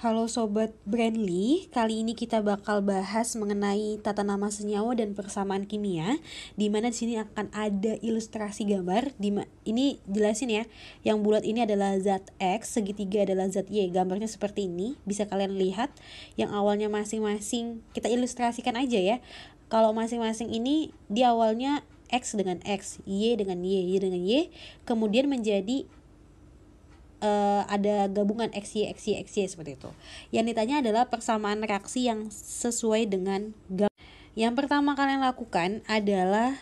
Halo Sobat Brandly, kali ini kita bakal bahas mengenai tata nama senyawa dan persamaan kimia di mana di sini akan ada ilustrasi gambar di ini jelasin ya. Yang bulat ini adalah zat X, segitiga adalah zat Y. Gambarnya seperti ini, bisa kalian lihat yang awalnya masing-masing kita ilustrasikan aja ya. Kalau masing-masing ini di awalnya X dengan X, Y dengan Y, Y dengan Y, kemudian menjadi uh, ada gabungan x x y y x y seperti itu. Yang ditanya adalah persamaan reaksi yang sesuai dengan gabungan. Yang pertama kalian lakukan adalah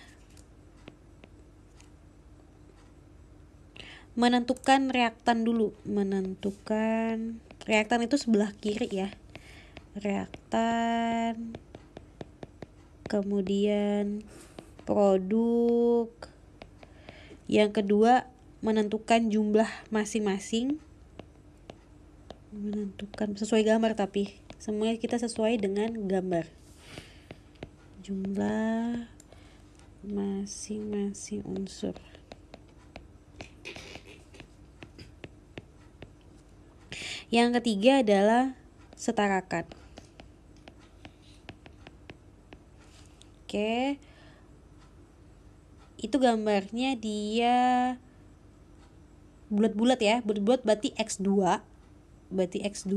menentukan reaktan dulu. Menentukan reaktan itu sebelah kiri ya. Reaktan kemudian produk. Yang kedua, menentukan jumlah masing-masing. Menentukan sesuai gambar tapi semuanya kita sesuai dengan gambar. Jumlah masing-masing unsur. Yang ketiga adalah setarakan. Oke. Itu gambarnya dia bulat-bulat ya. Bulat-bulat berarti X2. Berarti X2.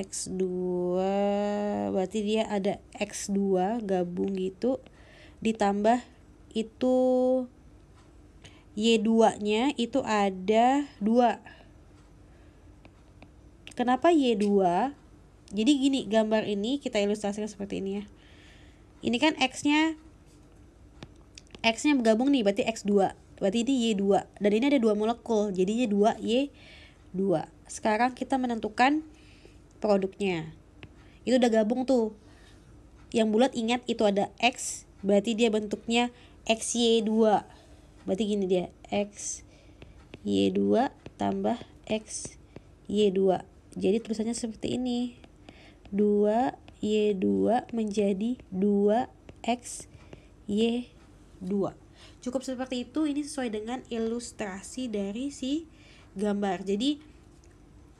X2 berarti dia ada X2 gabung gitu ditambah itu Y2-nya itu ada 2. Kenapa Y2? Jadi gini, gambar ini kita ilustrasikan seperti ini ya ini kan X-nya X-nya bergabung nih berarti X2 berarti ini Y2 dan ini ada dua molekul jadinya 2 Y2 sekarang kita menentukan produknya itu udah gabung tuh yang bulat ingat itu ada X berarti dia bentuknya XY2 berarti gini dia X Y2 tambah X Y2 jadi tulisannya seperti ini 2 Y2 menjadi 2X Y2. Cukup seperti itu, ini sesuai dengan ilustrasi dari si gambar. Jadi,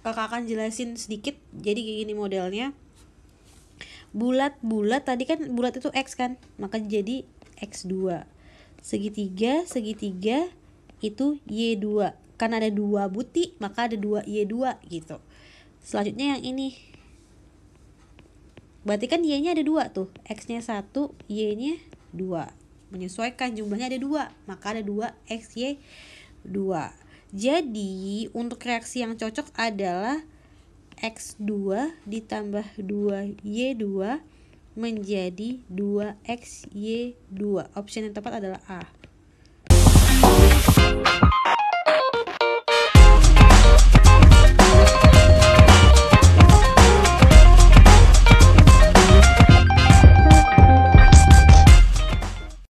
kakak akan jelasin sedikit, jadi kayak gini modelnya. Bulat-bulat, tadi kan bulat itu X kan, maka jadi X2. Segitiga, segitiga, itu Y2. Karena ada dua butik maka ada dua Y2 gitu. Selanjutnya yang ini, berarti kan y-nya ada dua tuh x-nya satu y-nya dua menyesuaikan jumlahnya ada dua maka ada dua x y dua jadi untuk reaksi yang cocok adalah x2 ditambah 2y2 menjadi 2xy2 option yang tepat adalah A